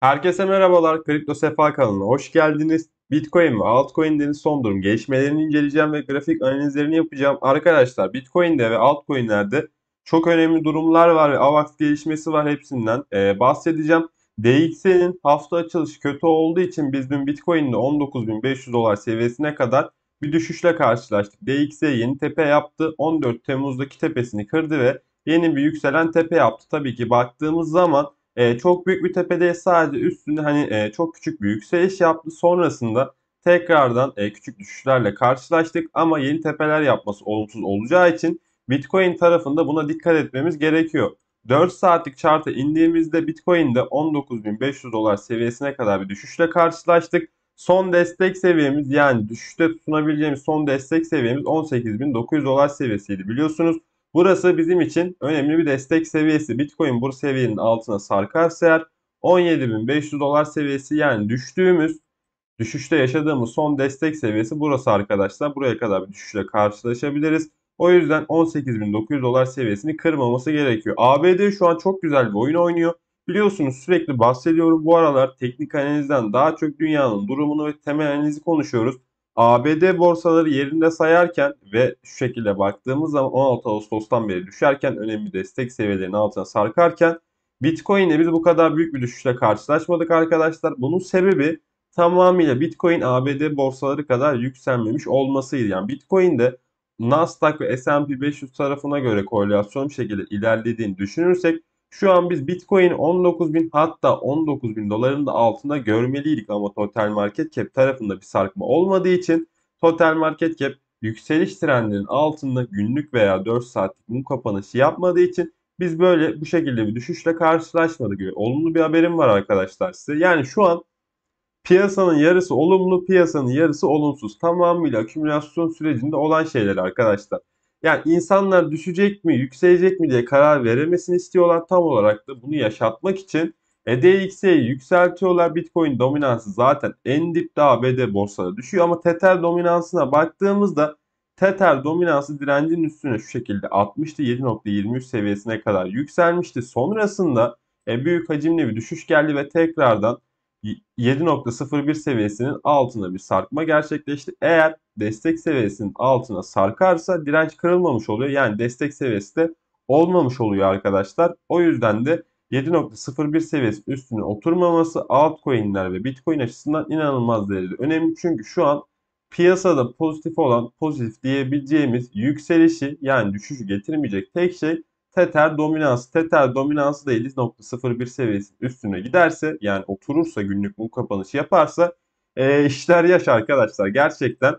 Herkese merhabalar. Kripto Sefa kanalına hoş geldiniz. Bitcoin ve altcoin'lerin son durum gelişmelerini inceleyeceğim ve grafik analizlerini yapacağım. Arkadaşlar Bitcoin'de ve altcoin'lerde çok önemli durumlar var ve AVAX gelişmesi var hepsinden ee, bahsedeceğim. DX'nin hafta açılışı kötü olduğu için biz dün Bitcoin'de 19.500 dolar seviyesine kadar bir düşüşle karşılaştık. DX'e yeni tepe yaptı. 14 Temmuz'daki tepesini kırdı ve yeni bir yükselen tepe yaptı. Tabii ki baktığımız zaman e, çok büyük bir tepede sadece üstünde hani e, çok küçük bir yükseliş yaptı. Sonrasında tekrardan e, küçük düşüşlerle karşılaştık ama yeni tepeler yapması olumsuz olacağı için Bitcoin tarafında buna dikkat etmemiz gerekiyor. 4 saatlik chart'a indiğimizde Bitcoin'de 19.500 dolar seviyesine kadar bir düşüşle karşılaştık. Son destek seviyemiz yani düşüşte tutunabileceğimiz son destek seviyemiz 18.900 dolar seviyesiydi biliyorsunuz. Burası bizim için önemli bir destek seviyesi. Bitcoin bu seviyenin altına sarkarsa eğer 17.500 dolar seviyesi yani düştüğümüz düşüşte yaşadığımız son destek seviyesi burası arkadaşlar. Buraya kadar bir düşüşle karşılaşabiliriz. O yüzden 18.900 dolar seviyesini kırmaması gerekiyor. ABD şu an çok güzel bir oyun oynuyor. Biliyorsunuz sürekli bahsediyorum bu aralar teknik analizden daha çok dünyanın durumunu ve temel analizi konuşuyoruz. ABD borsaları yerinde sayarken ve şu şekilde baktığımız zaman 16 Ağustos'tan beri düşerken önemli destek seviyelerinin altına sarkarken Bitcoin'e biz bu kadar büyük bir düşüşle karşılaşmadık arkadaşlar. Bunun sebebi tamamıyla Bitcoin ABD borsaları kadar yükselmemiş olmasıydı. Yani Bitcoin'de Nasdaq ve S&P 500 tarafına göre korelasyon bir şekilde ilerlediğini düşünürsek şu an biz Bitcoin 19.000 hatta 19.000 doların da altında görmeliydik ama Total Market Cap tarafında bir sarkma olmadığı için Total Market Cap yükseliş trendinin altında günlük veya 4 saatlik mum kapanışı yapmadığı için biz böyle bu şekilde bir düşüşle karşılaşmadık. gibi Olumlu bir haberim var arkadaşlar size. Yani şu an piyasanın yarısı olumlu, piyasanın yarısı olumsuz. Tamamıyla akümülasyon sürecinde olan şeyler arkadaşlar. Yani insanlar düşecek mi, yükselecek mi diye karar veremesini istiyorlar. Tam olarak da bunu yaşatmak için e, yükseltiyorlar. Bitcoin dominansı zaten en dipte ABD borsada düşüyor ama Tether dominansına baktığımızda Tether dominansı direncin üstüne şu şekilde 67.23 seviyesine kadar yükselmişti. Sonrasında e, büyük hacimli bir düşüş geldi ve tekrardan 7.01 seviyesinin altına bir sarkma gerçekleşti. Eğer destek seviyesinin altına sarkarsa direnç kırılmamış oluyor. Yani destek seviyesi de olmamış oluyor arkadaşlar. O yüzden de 7.01 seviyesi üstüne oturmaması altcoin'ler ve Bitcoin açısından inanılmaz derecede önemli. Çünkü şu an piyasada pozitif olan pozitif diyebileceğimiz yükselişi yani düşüşü getirmeyecek tek şey Tether dominansı. Tether dominansı da 50.01 seviyesinin üstüne giderse yani oturursa günlük bu kapanışı yaparsa e, işler yaş arkadaşlar. Gerçekten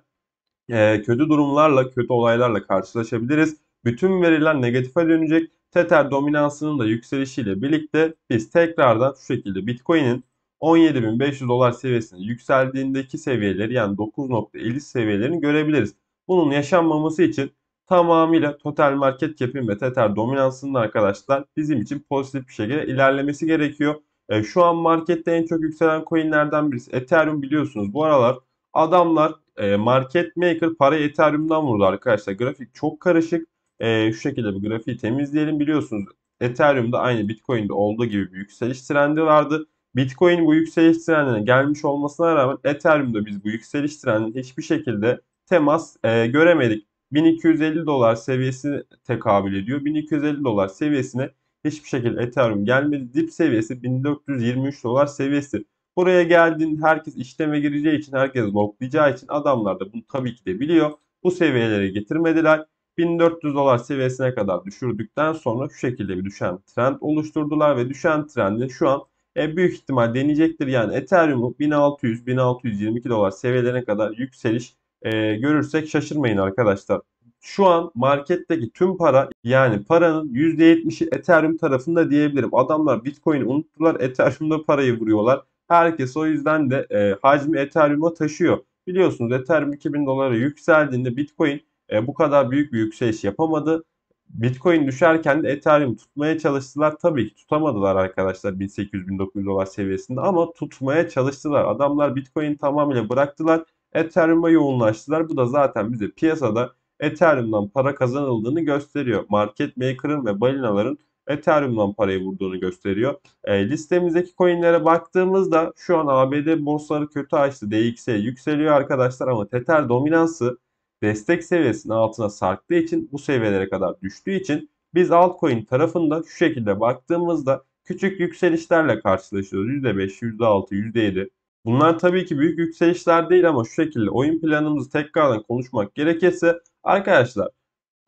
e, kötü durumlarla, kötü olaylarla karşılaşabiliriz. Bütün veriler negatife dönecek. Tether dominansının da yükselişiyle birlikte biz tekrardan şu şekilde Bitcoin'in 17.500 dolar seviyesine yükseldiğindeki seviyeleri yani 9.50 seviyelerini görebiliriz. Bunun yaşanmaması için tamamıyla total market cap'in ve Tether dominansının arkadaşlar bizim için pozitif bir şekilde ilerlemesi gerekiyor. E, şu an markette en çok yükselen coinlerden birisi Ethereum biliyorsunuz. Bu aralar adamlar e, market maker parayı Ethereum'dan vurdu arkadaşlar. Grafik çok karışık. E, şu şekilde bir grafiği temizleyelim. Biliyorsunuz Ethereum'da aynı Bitcoin'de olduğu gibi bir yükseliş trendi vardı. Bitcoin bu yükseliş trendine gelmiş olmasına rağmen Ethereum'da biz bu yükseliş trendine hiçbir şekilde temas e, göremedik. 1250 dolar seviyesi tekabül ediyor. 1250 dolar seviyesine hiçbir şekilde Ethereum gelmedi. Dip seviyesi 1423 dolar seviyesi. Buraya geldiğin herkes işleme gireceği için, herkes loklayacağı için adamlar da bunu tabii ki de biliyor. Bu seviyelere getirmediler. 1400 dolar seviyesine kadar düşürdükten sonra şu şekilde bir düşen trend oluşturdular ve düşen trendi şu an e, büyük ihtimal deneyecektir. Yani Ethereum'u 1600-1622 dolar seviyelerine kadar yükseliş e, görürsek şaşırmayın arkadaşlar. Şu an marketteki tüm para yani paranın %70'i Ethereum tarafında diyebilirim. Adamlar Bitcoin'i unuttular Ethereum'da parayı vuruyorlar. Herkes o yüzden de e, hacmi Ethereum'a taşıyor. Biliyorsunuz Ethereum 2000 dolara yükseldiğinde Bitcoin e, bu kadar büyük bir yükseliş yapamadı. Bitcoin düşerken de Ethereum tutmaya çalıştılar. Tabii ki tutamadılar arkadaşlar 1800-1900 dolar seviyesinde ama tutmaya çalıştılar. Adamlar Bitcoin tamamıyla bıraktılar Ethereum'a yoğunlaştılar. Bu da zaten bize piyasada Ethereum'dan para kazanıldığını gösteriyor. Market Maker'ın ve balinaların Ethereum'dan parayı vurduğunu gösteriyor. E, listemizdeki coinlere baktığımızda şu an ABD borsaları kötü açtı. DXY yükseliyor arkadaşlar ama Tether dominansı destek seviyesinin altına sarktığı için bu seviyelere kadar düştüğü için biz altcoin tarafında şu şekilde baktığımızda küçük yükselişlerle karşılaşıyoruz. %5, %6, %7 Bunlar tabii ki büyük yükselişler değil ama şu şekilde oyun planımızı tekrardan konuşmak gerekirse arkadaşlar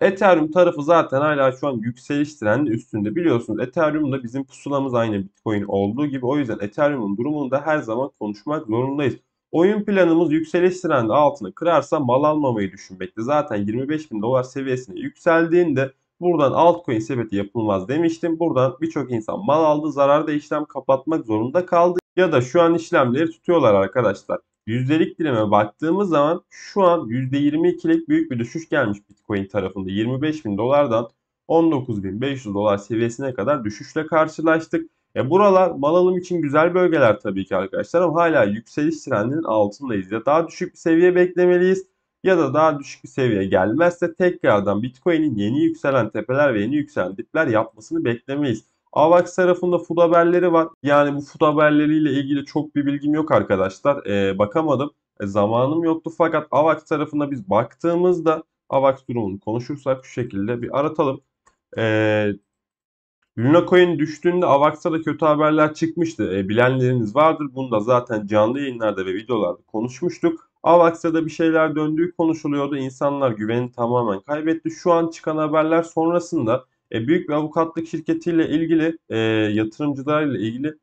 Ethereum tarafı zaten hala şu an yükseliş trendi üstünde. Biliyorsunuz Ethereum da bizim pusulamız aynı Bitcoin olduğu gibi. O yüzden Ethereum'un durumunu da her zaman konuşmak zorundayız. Oyun planımız yükseliş trendi altını kırarsa mal almamayı düşünmekte. Zaten 25 bin dolar seviyesine yükseldiğinde buradan altcoin sepeti yapılmaz demiştim. Buradan birçok insan mal aldı zararda işlem kapatmak zorunda kaldı ya da şu an işlemleri tutuyorlar arkadaşlar. Yüzdelik dilime baktığımız zaman şu an %22'lik büyük bir düşüş gelmiş Bitcoin tarafında. 25 bin dolardan 19 bin 500 dolar seviyesine kadar düşüşle karşılaştık. E buralar mal alım için güzel bölgeler tabii ki arkadaşlar ama hala yükseliş trendinin altındayız. Ya daha düşük bir seviye beklemeliyiz ya da daha düşük bir seviye gelmezse tekrardan Bitcoin'in yeni yükselen tepeler ve yeni yükselen dipler yapmasını beklemeyiz. AVAX tarafında food haberleri var. Yani bu food haberleriyle ilgili çok bir bilgim yok arkadaşlar. E, bakamadım. E, zamanım yoktu fakat AVAX tarafında biz baktığımızda AVAX durumunu konuşursak şu şekilde bir aratalım. E, ee, Coin düştüğünde Avax'ta da kötü haberler çıkmıştı. E, bilenleriniz vardır. Bunu da zaten canlı yayınlarda ve videolarda konuşmuştuk. Avax'ta da bir şeyler döndüğü konuşuluyordu. İnsanlar güvenini tamamen kaybetti. Şu an çıkan haberler sonrasında e, büyük bir avukatlık şirketiyle ilgili e, yatırımcılarla ilgili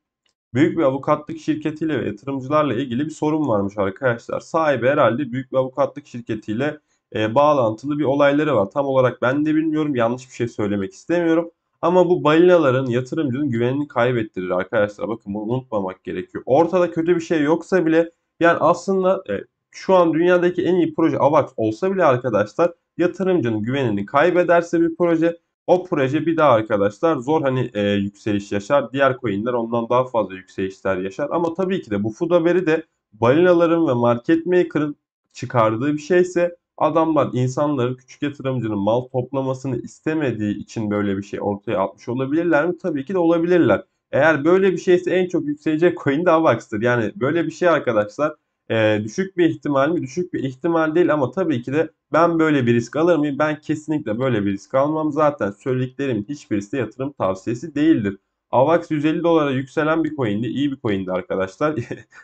büyük bir avukatlık şirketiyle ve yatırımcılarla ilgili bir sorun varmış arkadaşlar. Sahibi herhalde büyük bir avukatlık şirketiyle e, bağlantılı bir olayları var. Tam olarak ben de bilmiyorum. Yanlış bir şey söylemek istemiyorum. Ama bu balinaların yatırımcının güvenini kaybettirir arkadaşlar. Bakın bunu unutmamak gerekiyor. Ortada kötü bir şey yoksa bile yani aslında e, şu an dünyadaki en iyi proje AVAX olsa bile arkadaşlar yatırımcının güvenini kaybederse bir proje o proje bir daha arkadaşlar zor hani e, yükseliş yaşar. Diğer coinler ondan daha fazla yükselişler yaşar. Ama tabii ki de bu FUD haberi de balinaların ve market maker'ın çıkardığı bir şeyse adamlar insanların küçük yatırımcının mal toplamasını istemediği için böyle bir şey ortaya atmış olabilirler mi? Tabii ki de olabilirler. Eğer böyle bir şeyse en çok yükselecek coin de AVAX'tır. Yani böyle bir şey arkadaşlar e, düşük bir ihtimal mi? Düşük bir ihtimal değil ama tabii ki de ben böyle bir risk alır mıyım? Ben kesinlikle böyle bir risk almam. Zaten söylediklerimin hiçbirisi de yatırım tavsiyesi değildir. AVAX 150 dolara yükselen bir coin'di. iyi bir coin'di arkadaşlar.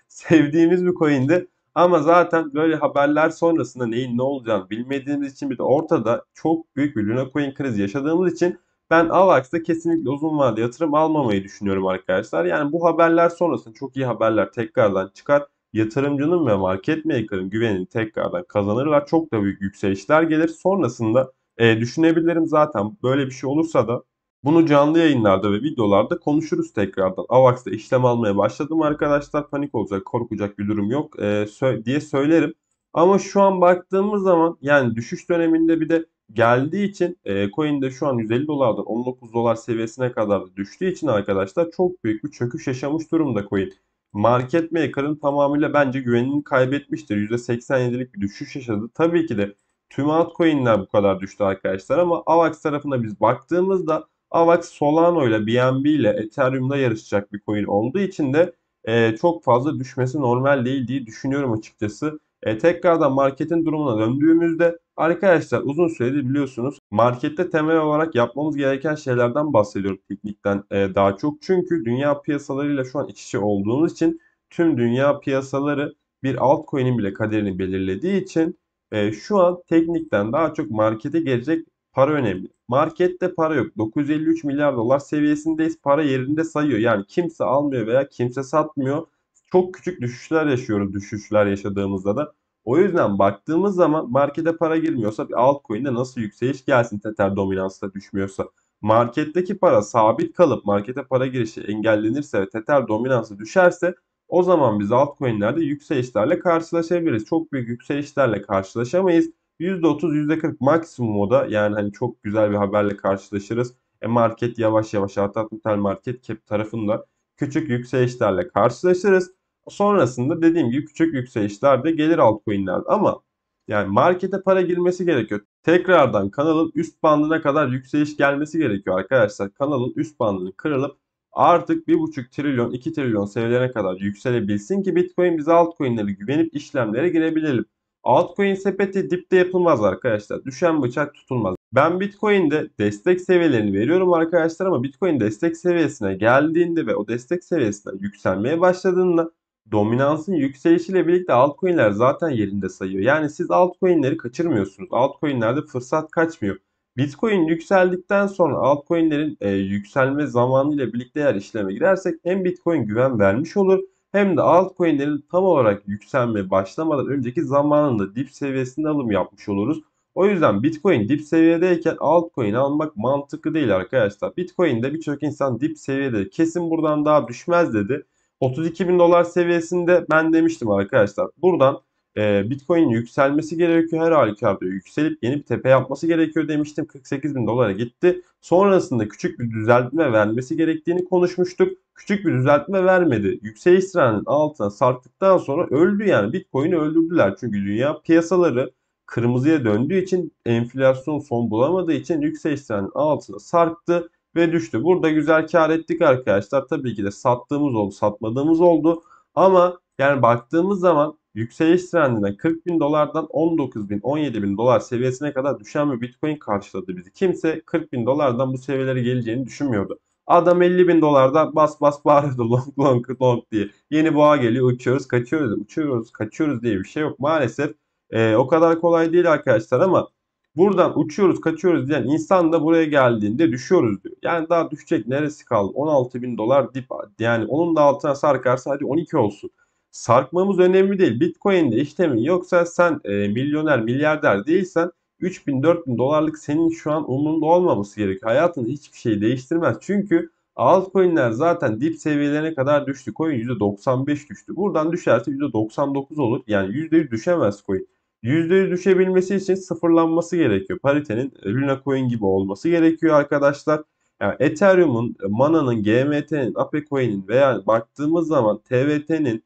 Sevdiğimiz bir coin'di. Ama zaten böyle haberler sonrasında neyin ne olacağını bilmediğimiz için bir de ortada çok büyük bir Luna Coin krizi yaşadığımız için ben AVAX'da kesinlikle uzun vadeli yatırım almamayı düşünüyorum arkadaşlar. Yani bu haberler sonrasında çok iyi haberler tekrardan çıkar yatırımcının ve market maker'ın güvenini tekrardan kazanırlar. Çok da büyük yükselişler gelir. Sonrasında e, düşünebilirim zaten böyle bir şey olursa da bunu canlı yayınlarda ve videolarda konuşuruz tekrardan. Avax'ta işlem almaya başladım arkadaşlar. Panik olacak, korkacak bir durum yok e, sö- diye söylerim. Ama şu an baktığımız zaman yani düşüş döneminde bir de geldiği için e, coin de şu an 150 dolardan 19 dolar seviyesine kadar düştüğü için arkadaşlar çok büyük bir çöküş yaşamış durumda coin market maker'ın tamamıyla bence güvenini kaybetmiştir. %87'lik bir düşüş yaşadı. Tabii ki de tüm altcoin'ler bu kadar düştü arkadaşlar ama AVAX tarafına biz baktığımızda AVAX Solano ile BNB ile Ethereum'da yarışacak bir coin olduğu için de e, çok fazla düşmesi normal değil diye düşünüyorum açıkçası. E, tekrardan marketin durumuna döndüğümüzde Arkadaşlar uzun süredir biliyorsunuz markette temel olarak yapmamız gereken şeylerden bahsediyorum teknikten e, daha çok. Çünkü dünya piyasalarıyla şu an iç içe olduğumuz için tüm dünya piyasaları bir altcoin'in bile kaderini belirlediği için e, şu an teknikten daha çok markete gelecek para önemli. Markette para yok. 953 milyar dolar seviyesindeyiz. Para yerinde sayıyor. Yani kimse almıyor veya kimse satmıyor. Çok küçük düşüşler yaşıyoruz düşüşler yaşadığımızda da. O yüzden baktığımız zaman markete para girmiyorsa bir altcoin'de nasıl yükseliş gelsin Tether dominansta düşmüyorsa. Marketteki para sabit kalıp markete para girişi engellenirse ve Tether dominansı düşerse o zaman biz altcoin'lerde yükselişlerle karşılaşabiliriz. Çok büyük yükselişlerle karşılaşamayız. %30 %40 maksimum da yani hani çok güzel bir haberle karşılaşırız. E market yavaş yavaş hatta total market cap tarafında küçük yükselişlerle karşılaşırız. Sonrasında dediğim gibi küçük yükselişlerde gelir altcoin'lerde ama yani markete para girmesi gerekiyor. Tekrardan kanalın üst bandına kadar yükseliş gelmesi gerekiyor arkadaşlar. Kanalın üst bandını kırılıp artık 1,5 trilyon 2 trilyon seviyelerine kadar yükselebilsin ki Bitcoin bize altcoin'lere güvenip işlemlere girebilelim. Altcoin sepeti dipte yapılmaz arkadaşlar. Düşen bıçak tutulmaz. Ben Bitcoin'de destek seviyelerini veriyorum arkadaşlar ama Bitcoin destek seviyesine geldiğinde ve o destek seviyesine yükselmeye başladığında dominansın yükselişiyle birlikte altcoin'ler zaten yerinde sayıyor. Yani siz altcoin'leri kaçırmıyorsunuz. Altcoin'lerde fırsat kaçmıyor. Bitcoin yükseldikten sonra altcoin'lerin e, yükselme zamanıyla birlikte eğer işleme girersek hem Bitcoin güven vermiş olur hem de altcoin'lerin tam olarak yükselme başlamadan önceki zamanında dip seviyesinde alım yapmış oluruz. O yüzden Bitcoin dip seviyedeyken altcoin almak mantıklı değil arkadaşlar. Bitcoin'de birçok insan dip seviyede kesin buradan daha düşmez dedi. 32 bin dolar seviyesinde ben demiştim arkadaşlar. Buradan e, Bitcoin'in yükselmesi gerekiyor her halükarda yükselip yeni bir tepe yapması gerekiyor demiştim. 48 bin dolara gitti. Sonrasında küçük bir düzeltme vermesi gerektiğini konuşmuştuk. Küçük bir düzeltme vermedi. Yükseliş trendinin altına sarktıktan sonra öldü yani Bitcoin'i öldürdüler. Çünkü dünya piyasaları kırmızıya döndüğü için enflasyon son bulamadığı için yükseliş trendinin altına sarktı ve düştü. Burada güzel kar ettik arkadaşlar. Tabii ki de sattığımız oldu, satmadığımız oldu. Ama yani baktığımız zaman yükseliş trendinden 40 bin dolardan 19 bin 17 bin dolar seviyesine kadar düşen bir bitcoin karşıladı bizi. Kimse 40 bin dolardan bu seviyelere geleceğini düşünmüyordu. Adam 50 bin dolarda bas bas bağırıyordu long long long diye. Yeni boğa geliyor uçuyoruz kaçıyoruz uçuyoruz kaçıyoruz diye bir şey yok. Maalesef e, o kadar kolay değil arkadaşlar ama Buradan uçuyoruz kaçıyoruz diyen insan da buraya geldiğinde düşüyoruz diyor. Yani daha düşecek neresi kaldı? 16 bin dolar dip yani onun da altına sarkarsa hadi 12 olsun. Sarkmamız önemli değil. Bitcoin'de işlemin yoksa sen e, milyoner milyarder değilsen 3000 4000 dolarlık senin şu an umurunda olmaması gerekiyor. Hayatında hiçbir şey değiştirmez. Çünkü altcoin'ler zaten dip seviyelerine kadar düştü. Coin %95 düştü. Buradan düşerse %99 olur. Yani %100 düşemez coin. %100 düşebilmesi için sıfırlanması gerekiyor. Paritenin e, Luna Coin gibi olması gerekiyor arkadaşlar. Yani Ethereum'un, e, Mana'nın, GMT'nin, Ape Coin'in veya baktığımız zaman TVT'nin,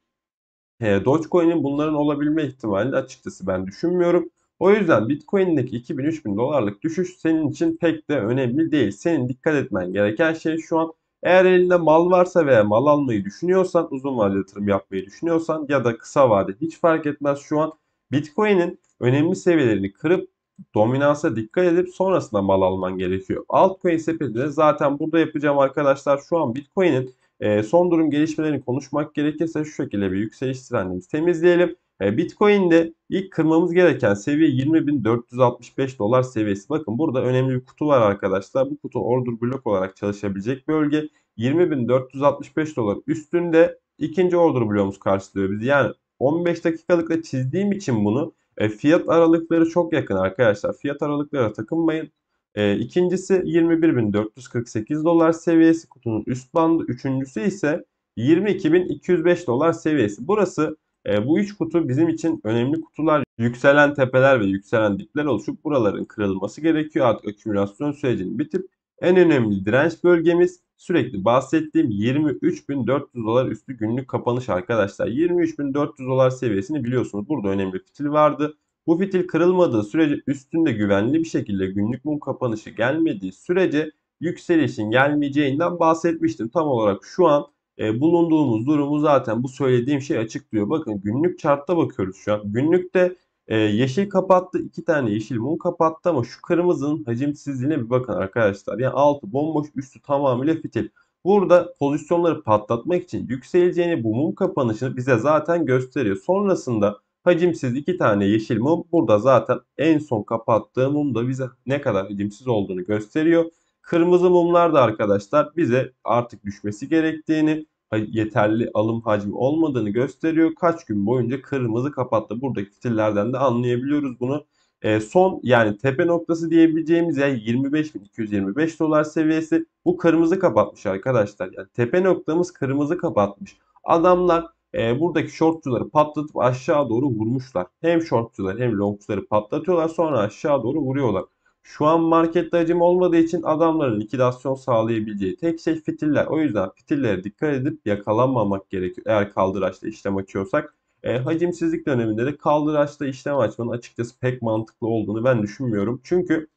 e, Dogecoin'in bunların olabilme ihtimalini açıkçası ben düşünmüyorum. O yüzden Bitcoin'deki 2000-3000 dolarlık düşüş senin için pek de önemli değil. Senin dikkat etmen gereken şey şu an eğer elinde mal varsa veya mal almayı düşünüyorsan, uzun vadeli yatırım yapmayı düşünüyorsan ya da kısa vade hiç fark etmez şu an Bitcoin'in önemli seviyelerini kırıp dominansa dikkat edip sonrasında mal alman gerekiyor. Altcoin sepetinde zaten burada yapacağım arkadaşlar şu an Bitcoin'in e, son durum gelişmelerini konuşmak gerekirse şu şekilde bir yükseliş trendimizi temizleyelim. E, Bitcoin'de ilk kırmamız gereken seviye 20.465 dolar seviyesi. Bakın burada önemli bir kutu var arkadaşlar. Bu kutu order block olarak çalışabilecek bölge. 20.465 dolar üstünde ikinci order bloğumuz karşılıyor bizi. Yani 15 dakikalıkla çizdiğim için bunu e, fiyat aralıkları çok yakın arkadaşlar. Fiyat aralıklara takınmayın. E, ikincisi 21.448 dolar seviyesi kutunun üst bandı. Üçüncüsü ise 22.205 dolar seviyesi. Burası e, bu üç kutu bizim için önemli kutular. Yükselen tepeler ve yükselen dipler oluşup buraların kırılması gerekiyor. Artık akümülasyon sürecinin bitip en önemli direnç bölgemiz sürekli bahsettiğim 23.400 dolar üstü günlük kapanış arkadaşlar. 23.400 dolar seviyesini biliyorsunuz. Burada önemli fitil vardı. Bu fitil kırılmadığı sürece üstünde güvenli bir şekilde günlük mum kapanışı gelmediği sürece yükselişin gelmeyeceğinden bahsetmiştim. Tam olarak şu an e, bulunduğumuz durumu zaten bu söylediğim şey açıklıyor. Bakın günlük chartta bakıyoruz şu an. Günlükte ee, yeşil kapattı. iki tane yeşil mum kapattı ama şu kırmızının hacimsizliğine bir bakın arkadaşlar. Yani altı bomboş üstü tamamıyla fitil. Burada pozisyonları patlatmak için yükseleceğini bu mum kapanışını bize zaten gösteriyor. Sonrasında hacimsiz iki tane yeşil mum burada zaten en son kapattığı mum da bize ne kadar hacimsiz olduğunu gösteriyor. Kırmızı mumlar da arkadaşlar bize artık düşmesi gerektiğini yeterli alım hacmi olmadığını gösteriyor. Kaç gün boyunca kırmızı kapattı. Buradaki fitillerden de anlayabiliyoruz bunu. E, son yani tepe noktası diyebileceğimiz yani 25.225 dolar seviyesi bu kırmızı kapatmış arkadaşlar. Yani tepe noktamız kırmızı kapatmış. Adamlar e, buradaki shortçuları patlatıp aşağı doğru vurmuşlar. Hem shortçuları hem longçuları patlatıyorlar sonra aşağı doğru vuruyorlar. Şu an markette hacim olmadığı için adamların likidasyon sağlayabileceği tek şey fitiller. O yüzden fitillere dikkat edip yakalanmamak gerekiyor. Eğer kaldıraçla işlem açıyorsak. E, hacimsizlik döneminde de kaldıraçla işlem açmanın açıkçası pek mantıklı olduğunu ben düşünmüyorum. Çünkü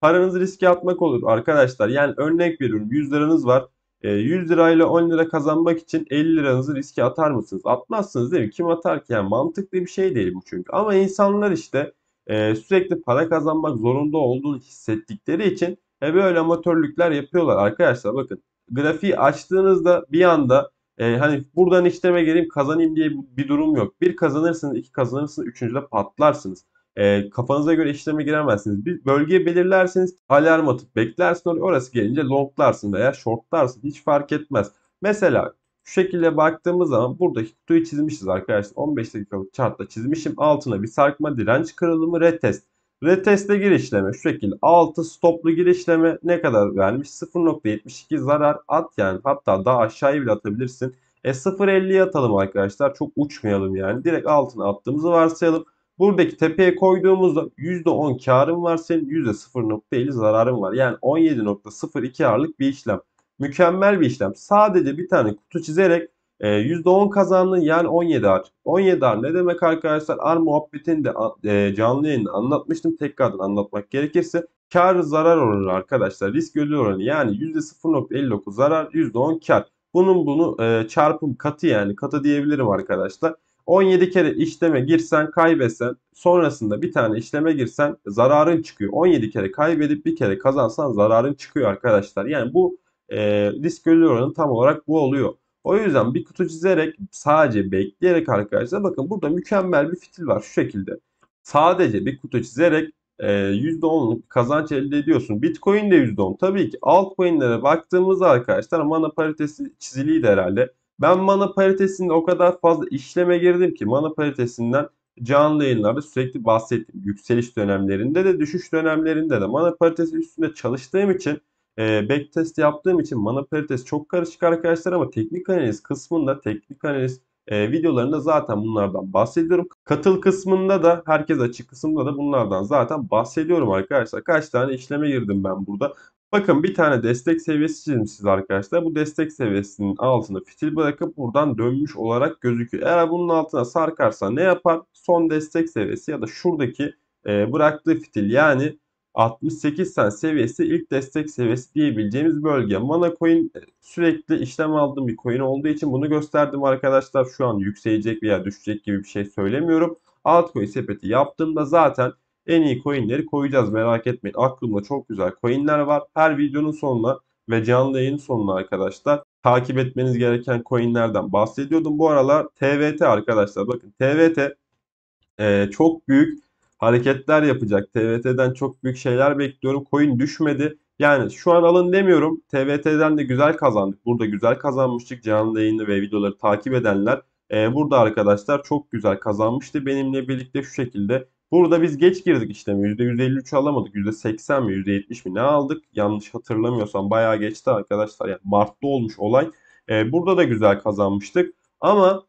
paranızı riske atmak olur arkadaşlar. Yani örnek veriyorum 100 liranız var. 100 e, lirayla 10 lira kazanmak için 50 liranızı riske atar mısınız? Atmazsınız değil mi? Kim atar ki? Yani mantıklı bir şey değil bu çünkü. Ama insanlar işte e, sürekli para kazanmak zorunda olduğunu hissettikleri için e, böyle amatörlükler yapıyorlar arkadaşlar. Bakın grafiği açtığınızda bir anda e, hani buradan işleme gireyim kazanayım diye bir durum yok. Bir kazanırsınız, iki kazanırsınız, üçüncüde patlarsınız. E, kafanıza göre işleme giremezsiniz. Bir bölge belirlersiniz, alarm atıp beklersin Orası gelince longlarsın veya shortlarsın. Hiç fark etmez. Mesela şu şekilde baktığımız zaman buradaki kutuyu çizmişiz arkadaşlar. 15 dakikalık chartta çizmişim. Altına bir sarkma, direnç kırılımı, retest. Reteste gir işlemi şu şekilde 6 stoplu gir işlemi ne kadar vermiş? 0.72 zarar at yani hatta daha aşağıya bile atabilirsin. E 0.50'ye atalım arkadaşlar çok uçmayalım yani direkt altına attığımızı varsayalım. Buradaki tepeye koyduğumuzda %10 karım var senin %0.50 zararım var. Yani 17.02 ağırlık bir işlem mükemmel bir işlem. Sadece bir tane kutu çizerek e, %10 kazandın yani 17 ar. 17 ar ne demek arkadaşlar? Ar muhabbetini de e, canlı yayında anlatmıştım. Tekrardan anlatmak gerekirse kar zarar oranı arkadaşlar. Risk ödül oranı yani %0.59 zarar %10 kar. Bunun bunu e, çarpım katı yani katı diyebilirim arkadaşlar. 17 kere işleme girsen kaybetsen sonrasında bir tane işleme girsen zararın çıkıyor. 17 kere kaybedip bir kere kazansan zararın çıkıyor arkadaşlar. Yani bu e, risk ölü oranı tam olarak bu oluyor. O yüzden bir kutu çizerek sadece bekleyerek arkadaşlar bakın burada mükemmel bir fitil var şu şekilde. Sadece bir kutu çizerek e, %10'luk kazanç elde ediyorsun. Bitcoin de %10. Tabii ki altcoin'lere baktığımızda arkadaşlar mana paritesi çiziliydi herhalde. Ben mana paritesinde o kadar fazla işleme girdim ki mana paritesinden canlı yayınlarda sürekli bahsettim. Yükseliş dönemlerinde de düşüş dönemlerinde de mana paritesi üstünde çalıştığım için e, backtest yaptığım için mana paritesi çok karışık arkadaşlar ama teknik analiz kısmında teknik analiz e, videolarında zaten bunlardan bahsediyorum. Katıl kısmında da herkes açık kısmında da bunlardan zaten bahsediyorum arkadaşlar. Kaç tane işleme girdim ben burada. Bakın bir tane destek seviyesi çizim siz arkadaşlar. Bu destek seviyesinin altına fitil bırakıp buradan dönmüş olarak gözüküyor. Eğer bunun altına sarkarsa ne yapar? Son destek seviyesi ya da şuradaki e, bıraktığı fitil yani 68 sen seviyesi ilk destek seviyesi diyebileceğimiz bölge. Mana coin e, sürekli işlem aldığım bir coin olduğu için bunu gösterdim arkadaşlar. Şu an yükselecek veya düşecek gibi bir şey söylemiyorum. Altcoin sepeti yaptığımda zaten en iyi coinleri koyacağız merak etmeyin. Aklımda çok güzel coinler var. Her videonun sonuna ve canlı yayın sonuna arkadaşlar takip etmeniz gereken coinlerden bahsediyordum. Bu aralar TVT arkadaşlar bakın TVT e, çok büyük hareketler yapacak. TVT'den çok büyük şeyler bekliyorum. Coin düşmedi. Yani şu an alın demiyorum. TVT'den de güzel kazandık. Burada güzel kazanmıştık. Canlı yayını ve videoları takip edenler e, burada arkadaşlar çok güzel kazanmıştı. Benimle birlikte şu şekilde. Burada biz geç girdik işlemi. %153 alamadık. %80 mi %70 mi ne aldık? Yanlış hatırlamıyorsam bayağı geçti arkadaşlar. Yani Mart'ta olmuş olay. E, burada da güzel kazanmıştık. Ama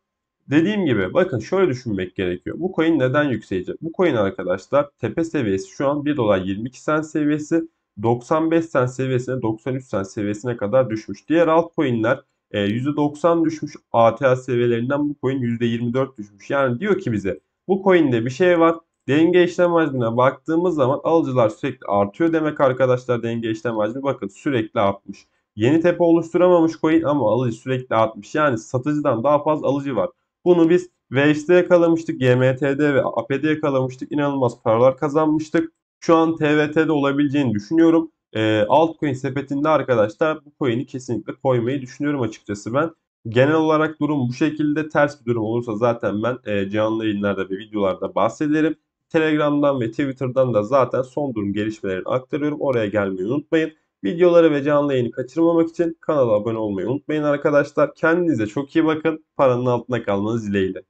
Dediğim gibi bakın şöyle düşünmek gerekiyor. Bu coin neden yükselecek? Bu coin arkadaşlar tepe seviyesi şu an 1 dolar 22 sen seviyesi 95 sen seviyesine 93 sen seviyesine kadar düşmüş. Diğer altcoin'ler %90 e, düşmüş. ATH seviyelerinden bu coin %24 düşmüş. Yani diyor ki bize bu coin'de bir şey var. Denge işlem hacmine baktığımız zaman alıcılar sürekli artıyor demek arkadaşlar denge işlem hacmi bakın sürekli artmış. Yeni tepe oluşturamamış coin ama alıcı sürekli artmış. Yani satıcıdan daha fazla alıcı var. Bunu biz VX'de yakalamıştık, GMT'de ve AP'de yakalamıştık. İnanılmaz paralar kazanmıştık. Şu an TVT'de olabileceğini düşünüyorum. E, altcoin sepetinde arkadaşlar bu coin'i kesinlikle koymayı düşünüyorum açıkçası ben. Genel olarak durum bu şekilde. Ters bir durum olursa zaten ben e, canlı yayınlarda ve videolarda bahsederim. Telegram'dan ve Twitter'dan da zaten son durum gelişmelerini aktarıyorum. Oraya gelmeyi unutmayın. Videoları ve canlı yayını kaçırmamak için kanala abone olmayı unutmayın arkadaşlar. Kendinize çok iyi bakın. Paranın altına kalmanız dileğiyle.